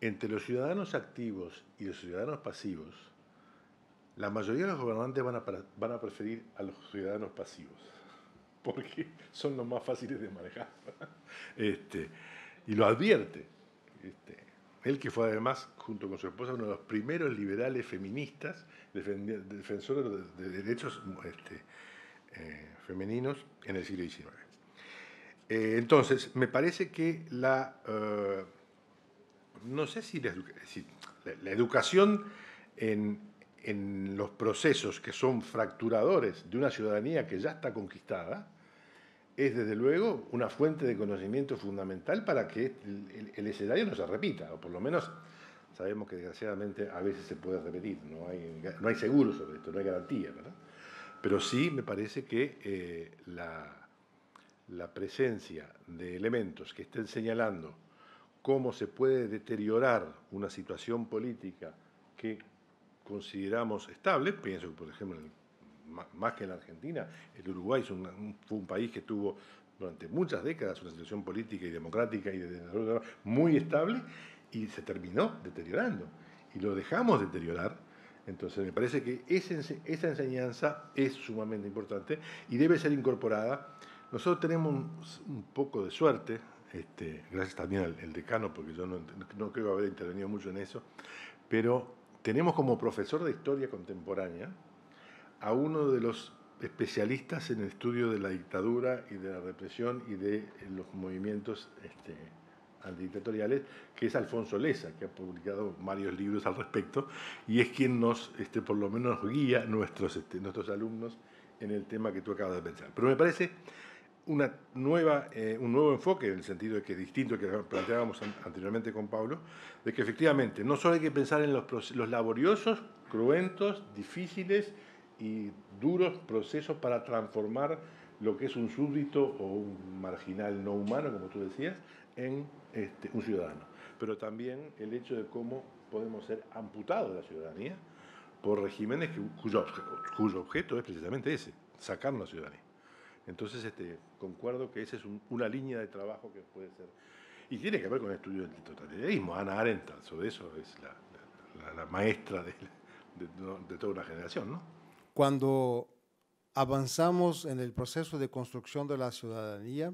entre los ciudadanos activos y los ciudadanos pasivos, la mayoría de los gobernantes van a, preferir a los ciudadanos pasivos, porque son los más fáciles de manejar. Este, y lo advierte. Este, él que fue además, junto con su esposa, uno de los primeros liberales feministas, defensores de, derechos este, eh, femeninos en el siglo XIX. Eh, entonces, me parece que la, eh, no sé si la, educación en, los procesos que son fracturadores de una ciudadanía que ya está conquistada es desde luego una fuente de conocimiento fundamental para que el, escenario no se repita, o por lo menos sabemos que desgraciadamente a veces se puede repetir, no hay, seguro sobre esto, no hay garantía, ¿verdad? Pero sí me parece que eh, la, la presencia de elementos que estén señalando cómo se puede deteriorar una situación política que consideramos estable, pienso que por ejemplo, más que en la Argentina, el Uruguay es un, fue un país que tuvo durante muchas décadas una situación política y democrática y de desarrollo muy estable y se terminó deteriorando y lo dejamos deteriorar. Entonces me parece que esa enseñanza es sumamente importante y debe ser incorporada. Nosotros tenemos un poco de suerte, este, gracias también al, decano, porque yo no, creo haber intervenido mucho en eso, pero tenemos como profesor de historia contemporánea a uno de los especialistas en el estudio de la dictadura y de la represión y de eh, los movimientos este, antidictatoriales, que es Alfonso Leza, que ha publicado varios libros al respecto, y es quien nos, este, por lo menos, guía nuestros, nuestros alumnos en el tema que tú acabas de pensar. Pero me parece nueva, eh, un nuevo enfoque, en el sentido de que es distinto al que planteábamos anteriormente con Pablo, de que efectivamente no solo hay que pensar en los, laboriosos, cruentos, difíciles y duros procesos para transformar lo que es un súbdito o un marginal no humano, como tú decías, en este, un ciudadano, pero también el hecho de cómo podemos ser amputados de la ciudadanía por regímenes cuyo, cuyo objeto es precisamente ese, sacarnos la ciudadanía. Entonces, este, concuerdo que esa es una línea de trabajo que puede ser. Y tiene que ver con el estudio del totalitarismo. Ana Arendt, sobre eso, es la, maestra de, toda una generación. ¿no? Cuando avanzamos en el proceso de construcción de la ciudadanía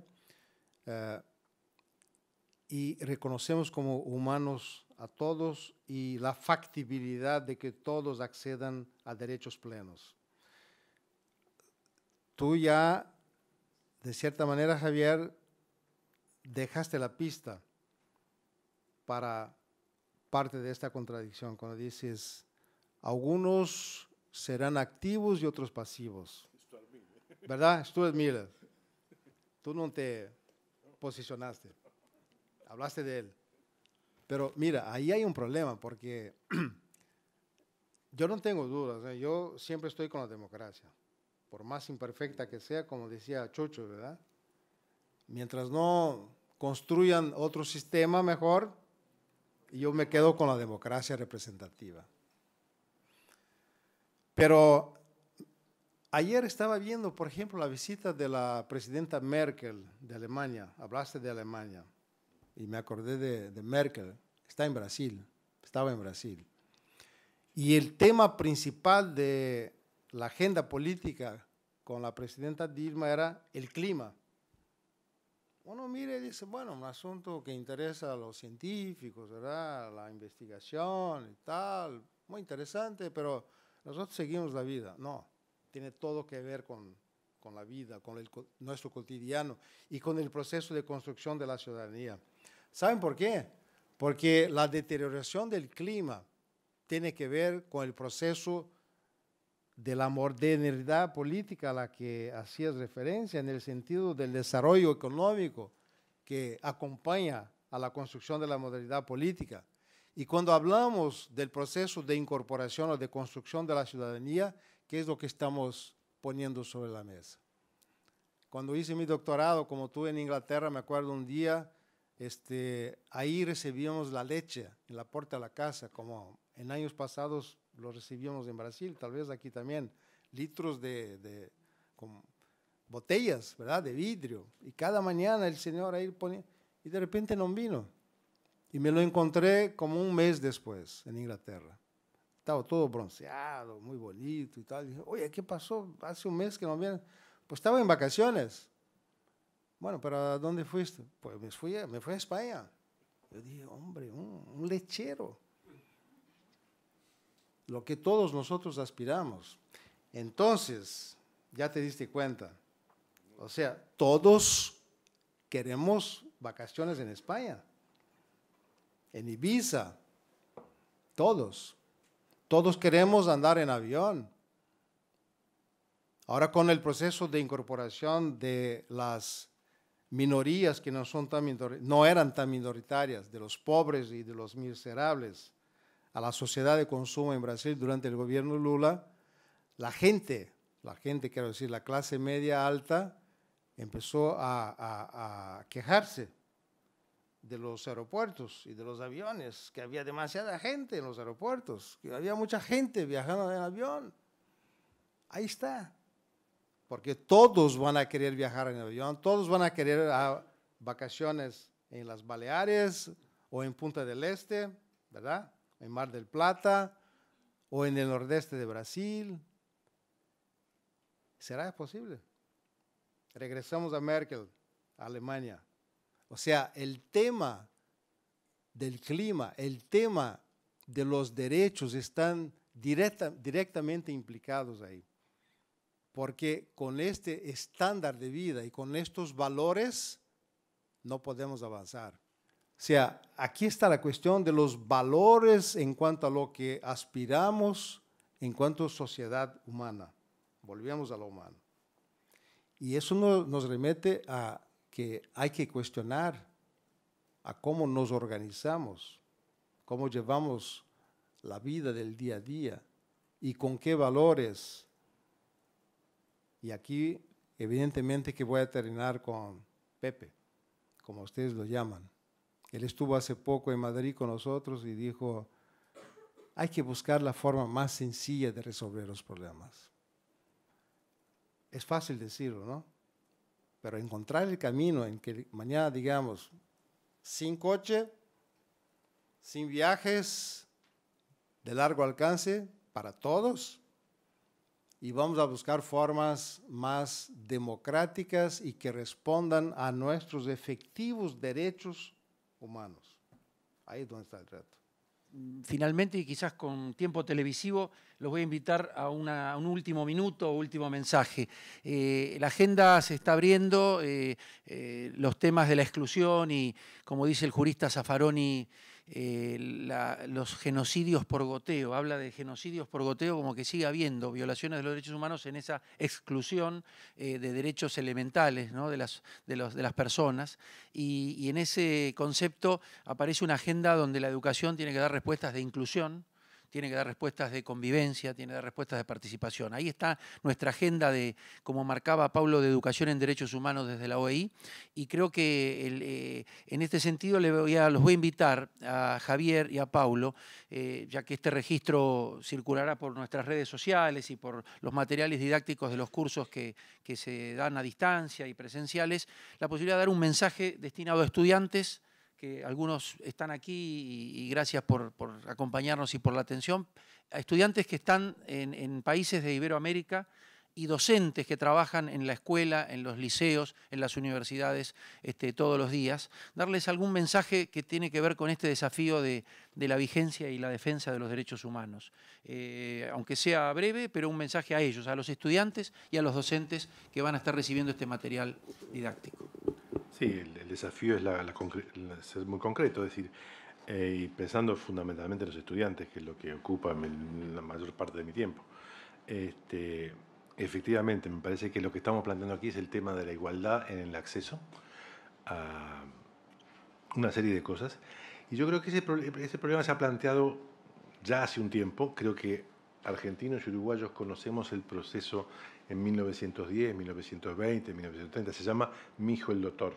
eh, y reconocemos como humanos a todos y la factibilidad de que todos accedan a derechos plenos. Tú ya de cierta manera, Javier, dejaste la pista para parte de esta contradicción, cuando dices, algunos serán activos y otros pasivos. ¿Verdad? es Miller. Tú no te posicionaste, hablaste de él. Pero mira, ahí hay un problema porque yo no tengo dudas, ¿eh? yo siempre estoy con la democracia por más imperfecta que sea, como decía Chocho, ¿verdad? Mientras no construyan otro sistema mejor, yo me quedo con la democracia representativa. Pero ayer estaba viendo, por ejemplo, la visita de la presidenta Merkel de Alemania, hablaste de Alemania, y me acordé de, de Merkel, está en Brasil, estaba en Brasil. Y el tema principal de la agenda política con la presidenta Dilma era el clima. Uno mire y dice, bueno, un asunto que interesa a los científicos, ¿verdad? La investigación y tal, muy interesante, pero nosotros seguimos la vida. No, tiene todo que ver con, con la vida, con nuestro cotidiano y con el proceso de construcción de la ciudadanía. ¿Saben por qué? Porque la deterioración del clima tiene que ver con el proceso de la modernidad política a la que hacías referencia, en el sentido del desarrollo económico que acompaña a la construcción de la modernidad política. Y cuando hablamos del proceso de incorporación o de construcción de la ciudadanía, ¿qué es lo que estamos poniendo sobre la mesa? Cuando hice mi doctorado, como tú en Inglaterra, me acuerdo un día, este, ahí recibíamos la leche en la puerta de la casa, como en años pasados lo recibimos en Brasil, tal vez aquí también, litros de, con botellas, ¿verdad? De vidrio. Y cada mañana el Señor ahí ponía, y de repente no vino. Y me lo encontré como un mes después en Inglaterra. Estaba todo bronceado, muy bonito y tal. dije, oye, ¿qué pasó? Hace un mes que no viene. Pues estaba en vacaciones. Bueno, pero ¿a dónde fuiste? Pues me fui, a, me fui a España. Yo dije, hombre, un lechero lo que todos nosotros aspiramos. Entonces, ya te diste cuenta. O sea, todos queremos vacaciones en España, en Ibiza, todos. Todos queremos andar en avión. Ahora con el proceso de incorporación de las minorías que no, son tan no eran tan minoritarias, de los pobres y de los miserables, a la sociedad de consumo en Brasil durante el gobierno Lula, la gente, la gente quiero decir, la clase media alta, empezó a, quejarse de los aeropuertos y de los aviones, que había demasiada gente en los aeropuertos, que había mucha gente viajando en avión. Ahí está. Porque todos van a querer viajar en avión, todos van a querer ah, vacaciones en las Baleares o en Punta del Este, ¿verdad? en Mar del Plata o en el nordeste de Brasil. ¿Será posible? Regresamos a Merkel, a Alemania. O sea, el tema del clima, el tema de los derechos están directamente implicados ahí. Porque con este estándar de vida y con estos valores no podemos avanzar sea, aquí está la cuestión de los valores en cuanto a lo que aspiramos en cuanto a sociedad humana. volvemos a lo humano. Y eso nos remete a que hay que cuestionar a cómo nos organizamos, cómo llevamos la vida del día a día y con qué valores. Y aquí, evidentemente, que voy a terminar con Pepe, como ustedes lo llaman. Él estuvo hace poco en Madrid con nosotros y dijo, hay que buscar la forma más sencilla de resolver los problemas. Es fácil decirlo, ¿no? Pero encontrar el camino en que mañana digamos, sin coche, sin viajes de largo alcance para todos, y vamos a buscar formas más democráticas y que respondan a nuestros efectivos derechos humanos. Ahí es donde está el reto. Finalmente, y quizás con tiempo televisivo, los voy a invitar a, un último minuto, último mensaje. Eh, la agenda se está abriendo, eh, eh, los temas de la exclusión y, como dice el jurista Zaffaroni, eh, los genocidios por goteo, habla de genocidios por goteo como que sigue habiendo violaciones de los derechos humanos en esa exclusión eh, de derechos elementales de, las, las, personas. y en ese concepto aparece una agenda donde la educación tiene que dar respuestas de inclusión, tiene que dar respuestas de convivencia, tiene que dar respuestas de participación. Ahí está nuestra agenda de, como marcaba Pablo, de educación en derechos humanos desde la OEI. Y creo que eh, en este sentido voy a, los voy a invitar a Javier y a Paulo, eh, ya que este registro circulará por nuestras redes sociales y por los materiales didácticos de los cursos que, que se dan a distancia y presenciales, la posibilidad de dar un mensaje destinado a estudiantes que algunos están aquí y, gracias por, acompañarnos y por la atención, a estudiantes que están en, países de Iberoamérica y docentes que trabajan en la escuela, en los liceos, en las universidades este, todos los días, darles algún mensaje que tiene que ver con este desafío de, la vigencia y la defensa de los derechos humanos. Eh, aunque sea breve, pero un mensaje a ellos, a los estudiantes y a los docentes que van a estar recibiendo este material didáctico. Sí, el, desafío es, ser muy concreto, es decir, eh, y pensando fundamentalmente en los estudiantes, que es lo que ocupa la mayor parte de mi tiempo. Este, efectivamente, me parece que lo que estamos planteando aquí es el tema de la igualdad en el acceso a una serie de cosas. Y yo creo que ese, ese problema se ha planteado ya hace un tiempo. Creo que argentinos y uruguayos conocemos el proceso en 1910, 1920, 1930. Se llama Mi hijo el doctor,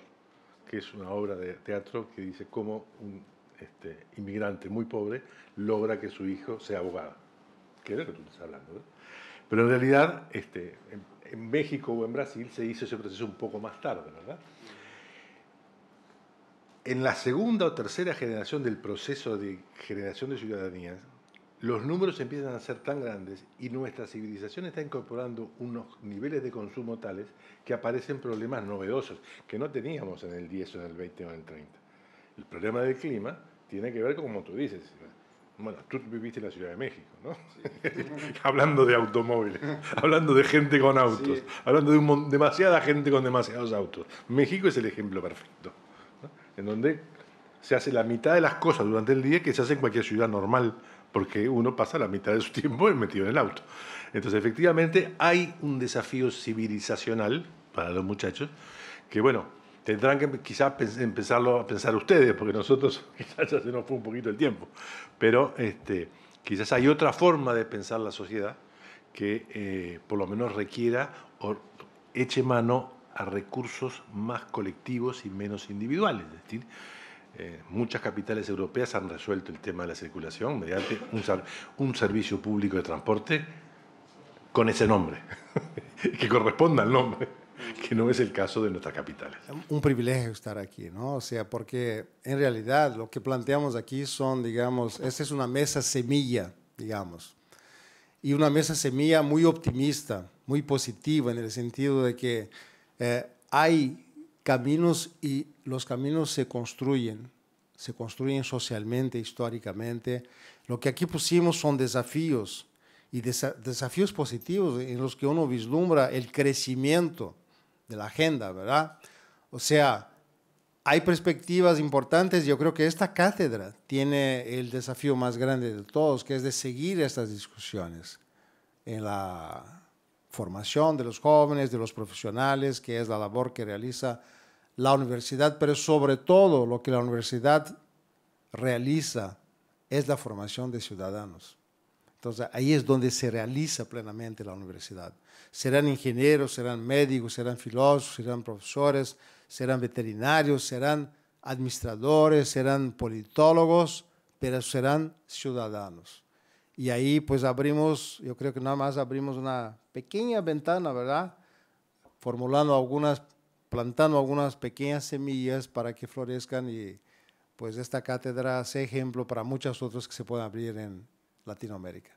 que es una obra de teatro que dice cómo un este, inmigrante muy pobre logra que su hijo sea abogado. ¿Qué es lo que tú estás hablando? Eh? Pero en realidad, este, en, en, México o en Brasil se hizo ese proceso un poco más tarde, ¿verdad? En la segunda o tercera generación del proceso de generación de ciudadanías, los números empiezan a ser tan grandes y nuestra civilización está incorporando unos niveles de consumo tales que aparecen problemas novedosos que no teníamos en el 10 o en el 20 o en el 30. El problema del clima tiene que ver con, como tú dices, bueno, tú viviste en la Ciudad de México, ¿no? hablando de automóviles, hablando de gente con autos, hablando de demasiada gente con demasiados autos. México es el ejemplo perfecto, en donde se hace la mitad de las cosas durante el día que se hace en cualquier ciudad normal porque uno pasa la mitad de su tiempo metido en el auto. Entonces, efectivamente, hay un desafío civilizacional para los muchachos que, bueno, tendrán que quizás empezarlo a pensar ustedes, porque nosotros quizás ya se nos fue un poquito el tiempo, pero este, quizás hay otra forma de pensar la sociedad que eh, por lo menos requiera o eche mano a recursos más colectivos y menos individuales. Es decir, eh, muchas capitales europeas han resuelto el tema de la circulación mediante un, un servicio público de transporte con ese nombre, que corresponda al nombre, que no es el caso de nuestras capitales. Un privilegio estar aquí, ¿no? O sea, porque en realidad lo que planteamos aquí son, digamos, esta es una mesa semilla, digamos, y una mesa semilla muy optimista, muy positiva, en el sentido de que eh, hay caminos y los caminos se construyen, se construyen socialmente, históricamente. Lo que aquí pusimos son desafíos y desafíos positivos en los que uno vislumbra el crecimiento de la agenda, ¿verdad? O sea, hay perspectivas importantes. Yo creo que esta cátedra tiene el desafío más grande de todos, que es de seguir estas discusiones en la formación de los jóvenes, de los profesionales, que es la labor que realiza la universidad, pero sobre todo lo que la universidad realiza es la formación de ciudadanos. Entonces ahí es donde se realiza plenamente la universidad. Serán ingenieros, serán médicos, serán filósofos, serán profesores, serán veterinarios, serán administradores, serán politólogos, pero serán ciudadanos. Y ahí pues abrimos, yo creo que nada más abrimos una pequeña ventana, ¿verdad? Formulando algunas plantando algunas pequeñas semillas para que florezcan y pues esta cátedra sea ejemplo para muchas otras que se puedan abrir en Latinoamérica.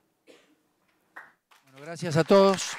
Bueno, gracias a todos.